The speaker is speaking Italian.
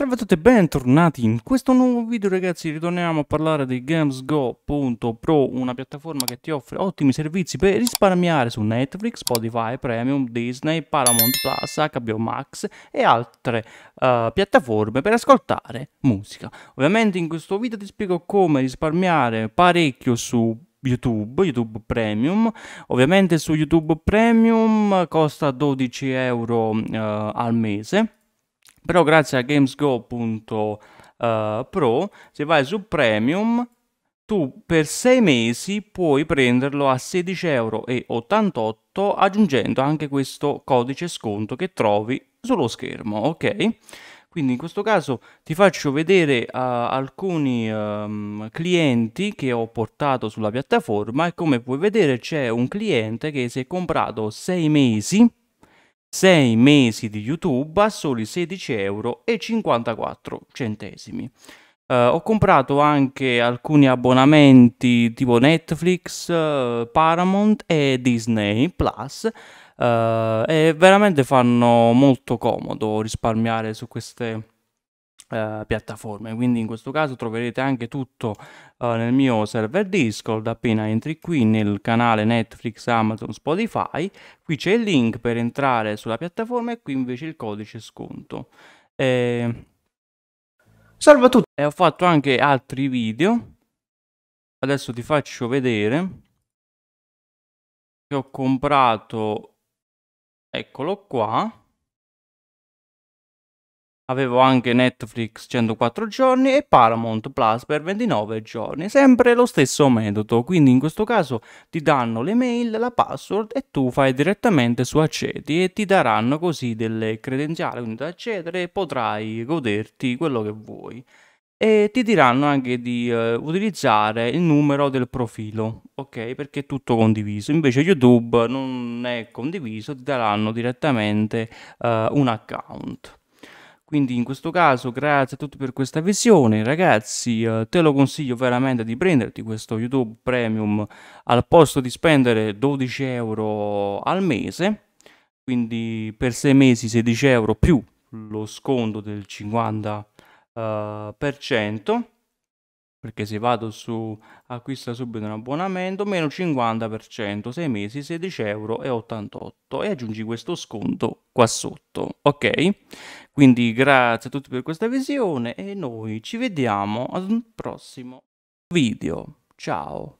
Salve a tutti e bentornati in questo nuovo video ragazzi, ritorniamo a parlare di GamesGo.pro, una piattaforma che ti offre ottimi servizi per risparmiare su Netflix, Spotify, Premium, Disney, Paramount Plus, HBO Max e altre uh, piattaforme per ascoltare musica. Ovviamente in questo video ti spiego come risparmiare parecchio su YouTube, YouTube Premium. Ovviamente su YouTube Premium costa 12 euro uh, al mese però grazie a gamesgo.pro eh, se vai su premium tu per 6 mesi puoi prenderlo a 16,88 euro aggiungendo anche questo codice sconto che trovi sullo schermo ok quindi in questo caso ti faccio vedere uh, alcuni um, clienti che ho portato sulla piattaforma e come puoi vedere c'è un cliente che si è comprato 6 mesi 6 mesi di YouTube a soli 16,54 euro. Uh, ho comprato anche alcuni abbonamenti tipo Netflix, uh, Paramount e Disney Plus. Uh, e veramente fanno molto comodo risparmiare su queste Uh, piattaforme quindi in questo caso troverete anche tutto uh, nel mio server discord appena entri qui nel canale netflix amazon spotify qui c'è il link per entrare sulla piattaforma e qui invece il codice sconto e... salve a tutti e ho fatto anche altri video adesso ti faccio vedere ho comprato eccolo qua Avevo anche Netflix 104 giorni e Paramount Plus per 29 giorni, sempre lo stesso metodo, quindi in questo caso ti danno l'email, mail, la password e tu fai direttamente su accedi e ti daranno così delle credenziali, quindi da accedere e potrai goderti quello che vuoi e ti diranno anche di eh, utilizzare il numero del profilo, ok? Perché è tutto condiviso. Invece YouTube non è condiviso, ti daranno direttamente eh, un account. Quindi in questo caso grazie a tutti per questa visione, ragazzi, eh, te lo consiglio veramente di prenderti questo YouTube Premium al posto di spendere 12 euro al mese, quindi per 6 mesi 16 euro più lo sconto del 50%, eh, perché se vado su acquista subito un abbonamento, meno 50%, 6 mesi 16,88 euro e aggiungi questo sconto qua sotto, ok? Quindi grazie a tutti per questa visione e noi ci vediamo ad un prossimo video. Ciao!